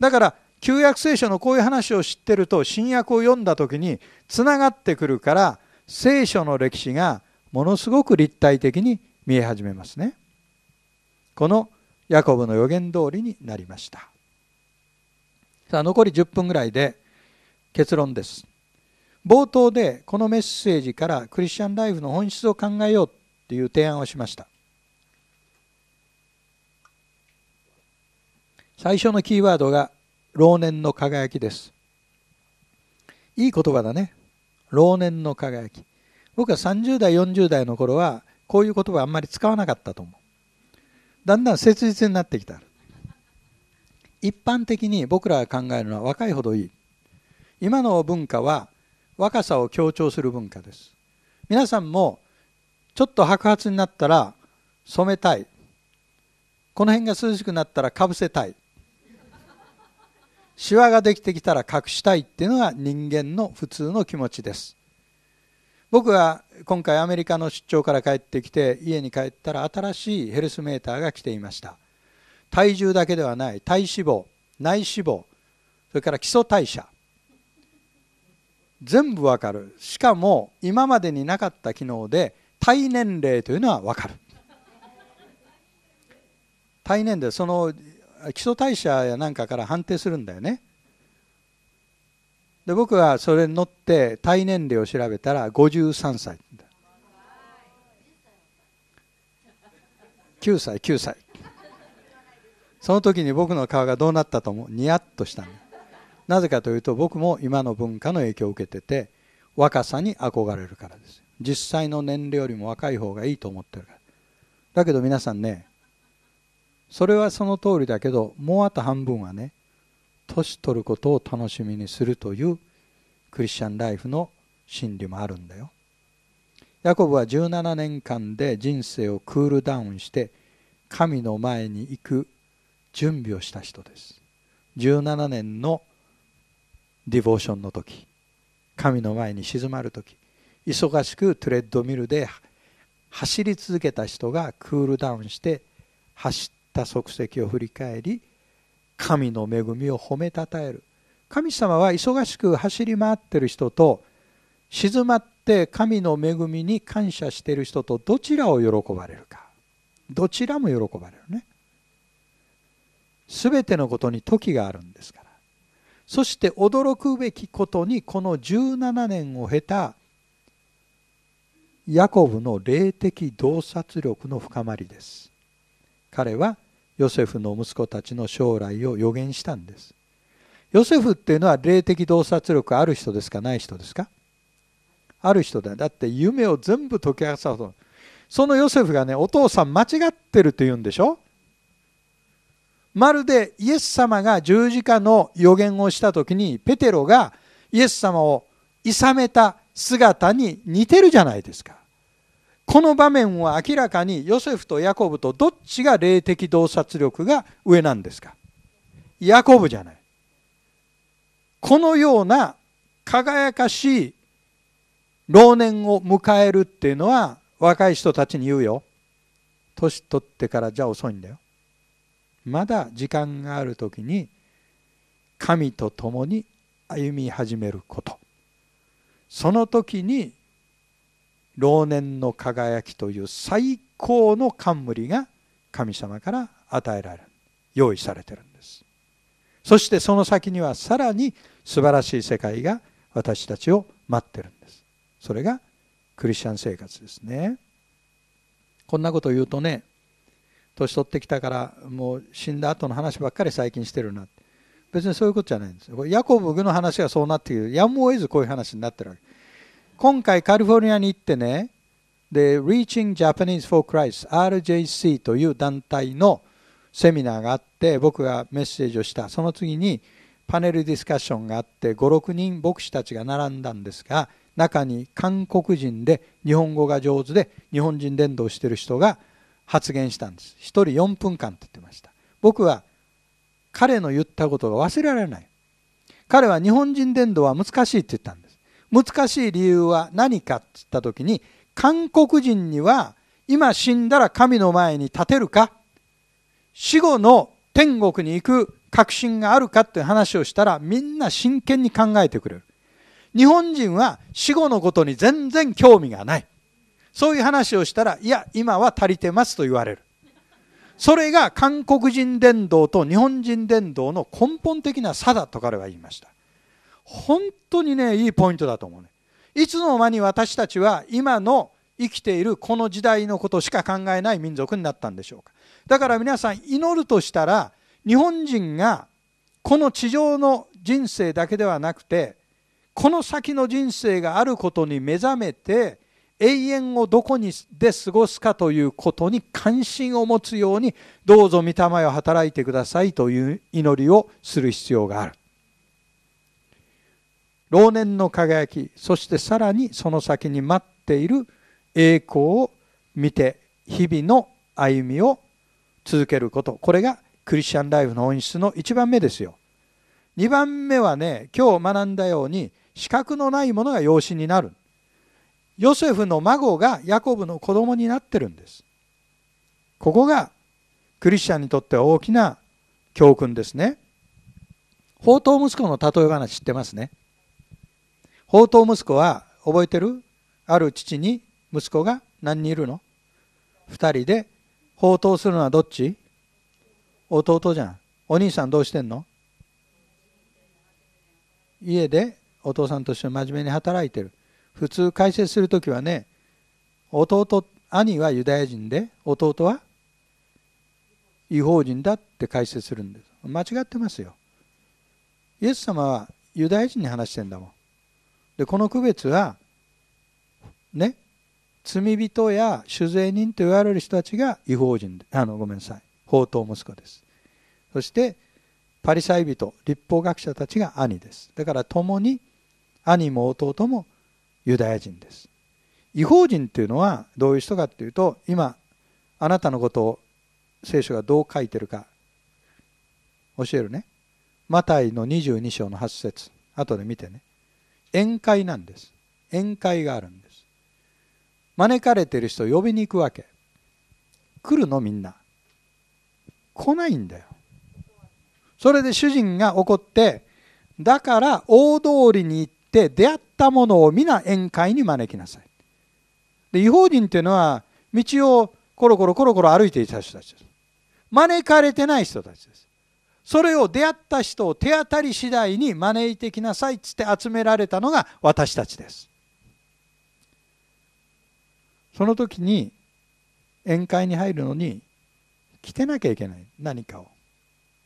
S2: だから旧約聖書のこういう話を知ってると新約を読んだ時につながってくるから聖書の歴史がものすごく立体的に見え始めますねこのヤコブの予言通りになりましたさあ残り10分ぐらいで結論です冒頭でこのメッセージからクリスチャンライフの本質を考えようという提案をしました最初のキーワードが老年の輝きですいい言葉だね老年の輝き僕は30代40代の頃はこういう言葉あんまり使わなかったと思うだんだん切実になってきた一般的に僕らが考えるのは若いほどいい今の文化は若さを強調する文化です皆さんもちょっと白髪になったら染めたいこの辺が涼しくなったらかぶせたいシワができてきたら隠したいっていうのが人間の普通の気持ちです僕は今回アメリカの出張から帰ってきて家に帰ったら新しいヘルスメーターが来ていました体重だけではない体脂肪内脂肪それから基礎代謝全部わかるしかも今までになかった機能で体年齢というのはわかる体年齢その基礎代謝やなんかから判定するんだよねで僕はそれに乗って体年齢を調べたら53歳9歳9歳その時に僕の顔がどうなったと思うニヤッとしただなぜかというと僕も今の文化の影響を受けてて若さに憧れるからです実際の年齢よりも若い方がいいと思ってるからだけど皆さんねそれはその通りだけどもうあと半分はね年取ることを楽しみにするというクリスチャンライフの真理もあるんだよヤコブは17年間で人生をクールダウンして神の前に行く準備をした人です17年のディボーションの時神の前に静まる時忙しくトレッドミルで走り続けた人がクールダウンして走った足跡を振り返り神の恵みを褒めたたえる神様は忙しく走り回ってる人と静まって神の恵みに感謝してる人とどちらを喜ばれるかどちらも喜ばれるね全てのことに時があるんですかそして驚くべきことにこの17年を経たヤコブの霊的洞察力の深まりです彼はヨセフの息子たちの将来を予言したんですヨセフっていうのは霊的洞察力ある人ですかない人ですかある人だだって夢を全部解き明かさそのヨセフがねお父さん間違ってるって言うんでしょまるでイエス様が十字架の予言をした時にペテロがイエス様をいさめた姿に似てるじゃないですか。この場面は明らかにヨセフとヤコブとどっちが霊的洞察力が上なんですかヤコブじゃない。このような輝かしい老年を迎えるっていうのは若い人たちに言うよ。年取ってからじゃ遅いんだよ。まだ時間がある時に神と共に歩み始めることその時に老年の輝きという最高の冠が神様から与えられる用意されてるんですそしてその先にはさらに素晴らしい世界が私たちを待ってるんですそれがクリスチャン生活ですねこんなことを言うとね年取ってきたからもう死んだ後の話ばっかり最近してるな別にそういうことじゃないんですよ。ヤコブの話がそうなっているやむを得ずこういう話になってるわけ今回カリフォルニアに行ってねで Reaching Japanese for Christ RJC という団体のセミナーがあって僕がメッセージをしたその次にパネルディスカッションがあって56人牧師たちが並んだんですが中に韓国人で日本語が上手で日本人伝道してる人が発言したんです1人4分間って言ってました僕は彼の言ったことが忘れられない彼は日本人伝道は難しいって言ったんです難しい理由は何かって言った時に韓国人には今死んだら神の前に立てるか死後の天国に行く確信があるかっていう話をしたらみんな真剣に考えてくれる日本人は死後のことに全然興味がないそういう話をしたらいや今は足りてますと言われるそれが韓国人伝道と日本人伝道の根本的な差だと彼は言いました本当にねいいポイントだと思うねいつの間に私たちは今の生きているこの時代のことしか考えない民族になったんでしょうかだから皆さん祈るとしたら日本人がこの地上の人生だけではなくてこの先の人生があることに目覚めて永遠をどこにで過ごすかということに関心を持つようにどうぞ御霊を働いてくださいという祈りをする必要がある老年の輝きそしてさらにその先に待っている栄光を見て日々の歩みを続けることこれがクリスチャンライフの本質の1番目ですよ2番目はね今日学んだように資格のないものが養子になるヨセフの孫がヤコブの子供になってるんです。ここがクリスチャンにとっては大きな教訓ですね。宝刀息子の例え話知ってますね。宝刀息子は覚えてるある父に息子が何人いるの ?2 人で宝刀するのはどっち弟じゃん。お兄さんどうしてんの家でお父さんとして真面目に働いてる。普通解説する時はね弟兄はユダヤ人で弟は違法人だって解説するんです間違ってますよイエス様はユダヤ人に話してんだもんでこの区別はね罪人や酒税人と言われる人たちが違法人であのごめんなさい法と息子ですそしてパリサイ人立法学者たちが兄ですだから共に兄も弟もユダヤ人です。違法人っていうのはどういう人かっていうと今あなたのことを聖書がどう書いてるか教えるねマタイの22章の8節後で見てね宴会なんです宴会があるんです招かれてる人を呼びに行くわけ来るのみんな来ないんだよそれで主人が怒ってだから大通りに行ってって出会ったものを皆宴会に招きなさい。で違法人というのは道をコロコロコロコロ歩いていた人たちです。招かれてない人たちです。それを出会った人を手当たり次第に招いてきなさいっつって集められたのが私たちです。その時に宴会に入るのに着てなきゃいけない何かを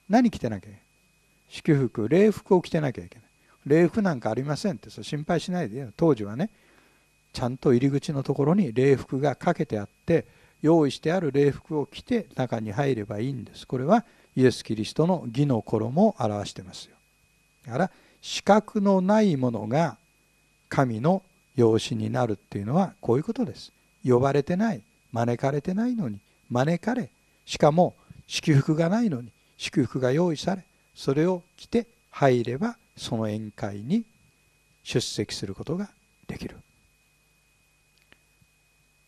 S2: 何着てなきゃいけない祝福礼服を着てなきゃいけない霊服なんかありませんってそ心配しないで当時はねちゃんと入り口のところに礼服がかけてあって用意してある礼服を着て中に入ればいいんですこれはイエス・キリストの義の衣を表してますよだから資格のないものが神の養子になるっていうのはこういうことです呼ばれてない招かれてないのに招かれしかも祝福がないのに祝福が用意されそれを着て入ればその宴会に出席することができる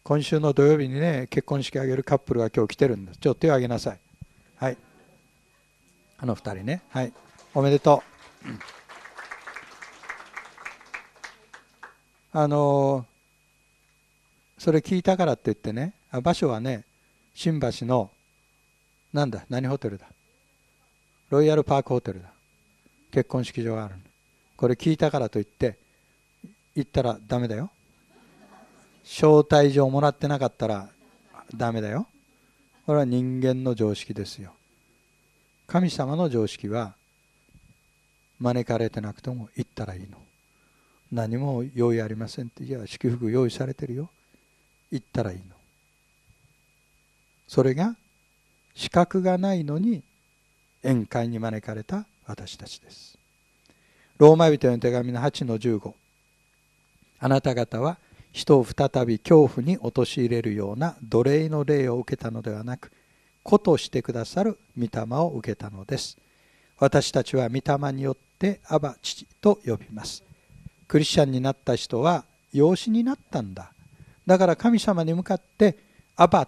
S2: 今週の土曜日にね結婚式挙げるカップルが今日来てるんですちょっと手を挙げなさいはいあの2人ねはいおめでとうあのそれ聞いたからって言ってね場所はね新橋のなんだ何ホテルだロイヤルパークホテルだ結婚式場があるこれ聞いたからといって行ったらダメだよ招待状もらってなかったらダメだよこれは人間の常識ですよ神様の常識は招かれてなくても行ったらいいの何も用意ありませんっていや祝福用意されてるよ行ったらいいのそれが資格がないのに宴会に招かれた私たちですローマ人への手紙の8の15あなた方は人を再び恐怖に陥れるような奴隷の霊を受けたのではなく子としてくださる御霊を受けたのです私たちは御霊によってアバ父と呼びますクリスチャンになった人は養子になったんだだから神様に向かってアバ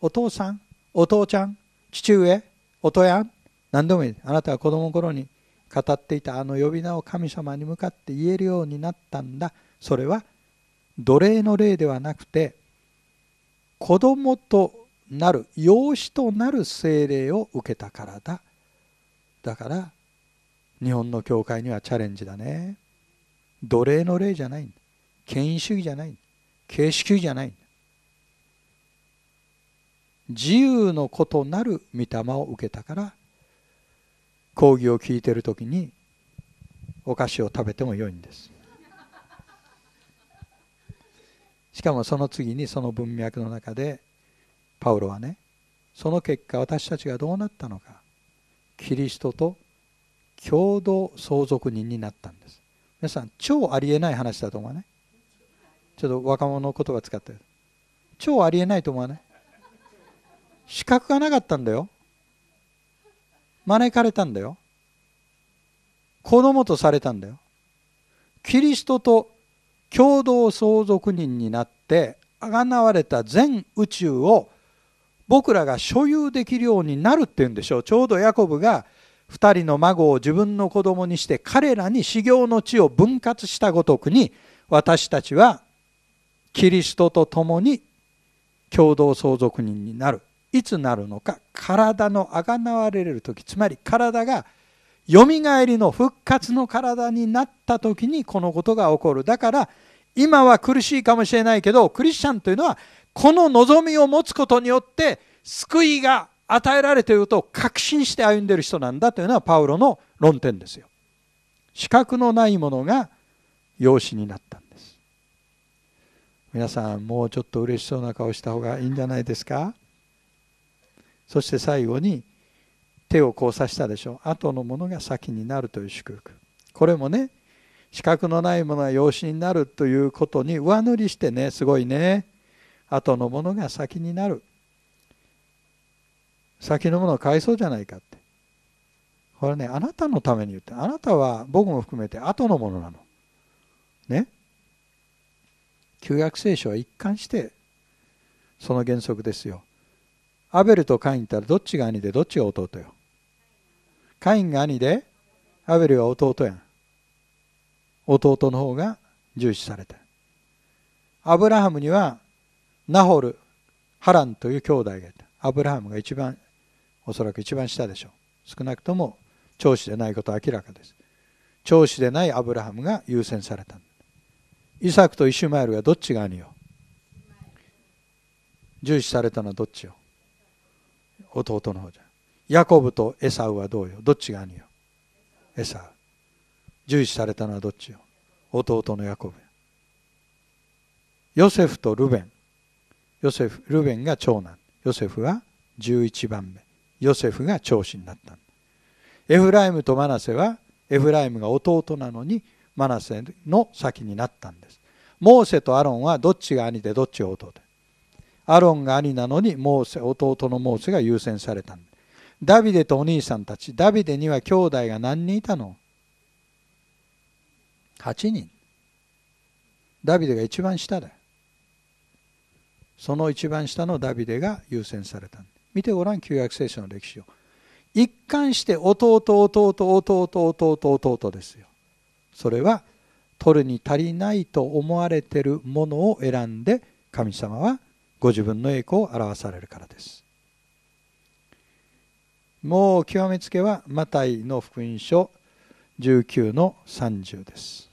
S2: お父さんお父ちゃん父上おとやん何でもいいあなたは子供の頃に語っていたあの呼び名を神様に向かって言えるようになったんだそれは奴隷の霊ではなくて子供となる養子となる精霊を受けたからだだから日本の教会にはチャレンジだね奴隷の霊じゃない権威主義じゃない形式主義じゃない自由のことなる御霊を受けたから講義を聞いてる時にお菓子を食べても良いんですしかもその次にその文脈の中でパウロはねその結果私たちがどうなったのかキリストと共同相続人になったんです皆さん超ありえない話だと思わないちょっと若者の言葉使ってる超ありえないと思わない資格がなかったんだよ招かれたんだよ。子供とされたんだよ。キリストと共同相続人になってあがなわれた全宇宙を僕らが所有できるようになるっていうんでしょうちょうどヤコブが2人の孫を自分の子供にして彼らに修行の地を分割したごとくに私たちはキリストと共に共同相続人になるいつなるのか体のあがなわれる時つまり体がよみがえりの復活の体になった時にこのことが起こるだから今は苦しいかもしれないけどクリスチャンというのはこの望みを持つことによって救いが与えられていると確信して歩んでいる人なんだというのはパウロの論点ですよ。資格のないものが養子になったんです。皆さんもうちょっと嬉しそうな顔した方がいいんじゃないですかそして最後に手を交差したでしょう後のものが先になるという祝福これもね資格のないものは養子になるということに上塗りしてねすごいね後のものが先になる先のものを買いそうじゃないかってこれねあなたのために言ってあなたは僕も含めて後のものなのね旧約聖書は一貫してその原則ですよアベルとカインったらどっちが兄でどっちが弟よカインが兄でアベルは弟やん弟の方が重視されたアブラハムにはナホルハランという兄弟がいたアブラハムが一番おそらく一番下でしょう少なくとも長子でないことは明らかです長子でないアブラハムが優先されたイサクとイシュマエルがどっちが兄よ重視されたのはどっちよ弟の方じゃヤコブとエサウはどうよどっちが兄よエサウ重視されたのはどっちよ弟のヤコブヨセフとルベンヨセフルベンが長男ヨセフは11番目ヨセフが長子になったエフライムとマナセはエフライムが弟なのにマナセの先になったんですモーセとアロンはどっちが兄でどっちが弟アロンが兄なのにモーセ弟のモーセが優先されたダビデとお兄さんたちダビデには兄弟が何人いたの ?8 人ダビデが一番下だその一番下のダビデが優先された見てごらん旧約聖書の歴史を一貫して弟弟弟弟弟弟ですよそれは取るに足りないと思われているものを選んで神様はご自分の栄光を表されるからですもう極めつけはマタイの福音書19の30です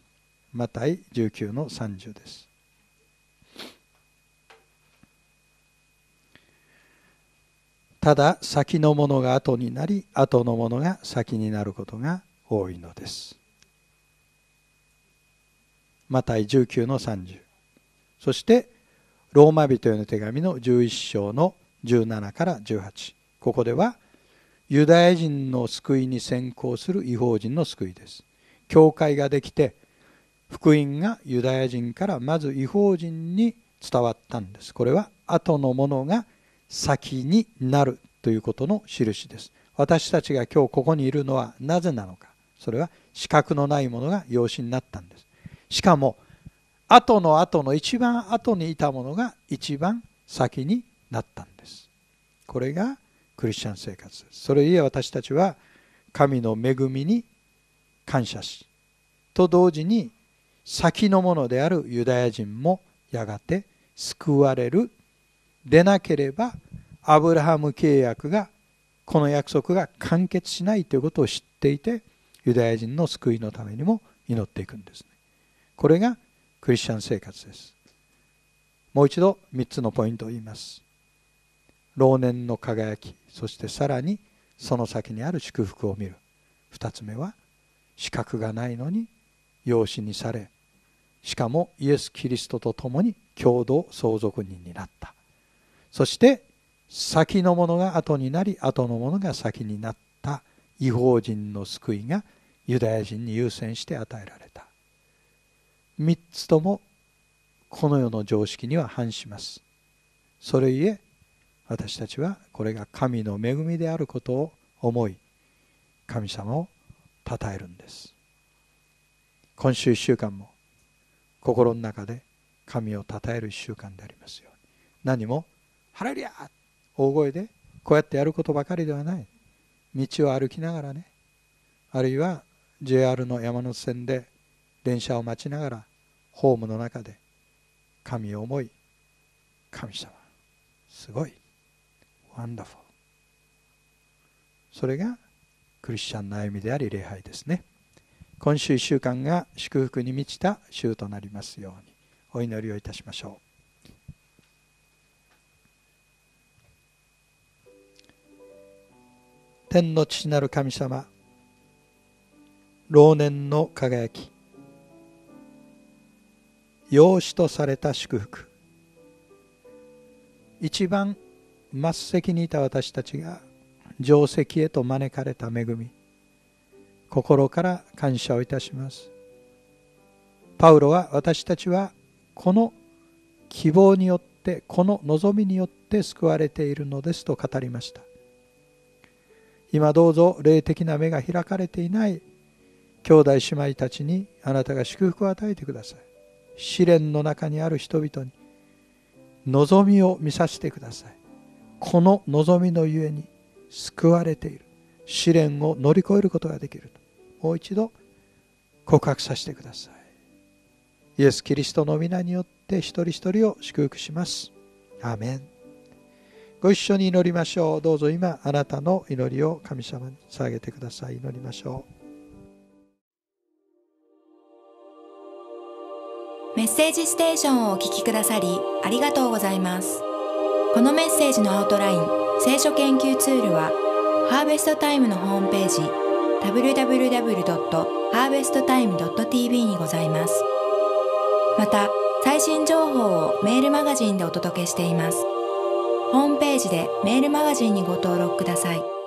S2: マタイ19の30ですただ先のものが後になり後のものが先になることが多いのですマタイ19の30そしてローマ人への手紙の11章の17から18ここではユダヤ人の救いに先行する違法人の救いです教会ができて福音がユダヤ人からまず違法人に伝わったんですこれは後のものが先になるということの印です私たちが今日ここにいるのはなぜなのかそれは資格のないものが養子になったんですしかも後の後の一番後にいたものが一番先になったんです。これがクリスチャン生活です。それゆえ私たちは神の恵みに感謝し、と同時に先のものであるユダヤ人もやがて救われる。でなければアブラハム契約がこの約束が完結しないということを知っていてユダヤ人の救いのためにも祈っていくんですね。これがクリスチャン生活ですもう一度3つのポイントを言います老年の輝きそしてさらにその先にある祝福を見る2つ目は資格がないのに養子にされしかもイエス・キリストと共に共同相続人になったそして先のものが後になり後のものが先になった違法人の救いがユダヤ人に優先して与えられた三つともこの世の常識には反しますそれゆえ私たちはこれが神の恵みであることを思い神様を称えるんです今週1週間も心の中で神を称える1週間でありますように何も「ハレルヤ!」大声でこうやってやることばかりではない道を歩きながらねあるいは JR の山手線で電車を待ちながらホームの中で神を思い神様すごいワンダフルそれがクリスチャンの歩みであり礼拝ですね今週1週間が祝福に満ちた週となりますようにお祈りをいたしましょう天の父なる神様老年の輝き養子とされた祝福一番末席にいた私たちが定石へと招かれた恵み心から感謝をいたしますパウロは私たちはこの希望によってこの望みによって救われているのですと語りました今どうぞ霊的な目が開かれていない兄弟姉妹たちにあなたが祝福を与えてください試練の中にある人々に望みを見させてくださいこの望みのゆえに救われている試練を乗り越えることができるともう一度告白させてくださいイエス・キリストの皆によって一人一人を祝福しますアメンご一緒に祈りましょうどうぞ今あなたの祈りを神様に捧げてください祈りましょう
S1: メッセージステーションをお聞きくださりありがとうございますこのメッセージのアウトライン聖書研究ツールはハーベストタイムのホームページ www.harvesttime.tv にございますまた最新情報をメールマガジンでお届けしていま
S2: すホームページでメールマガジンにご登録ください。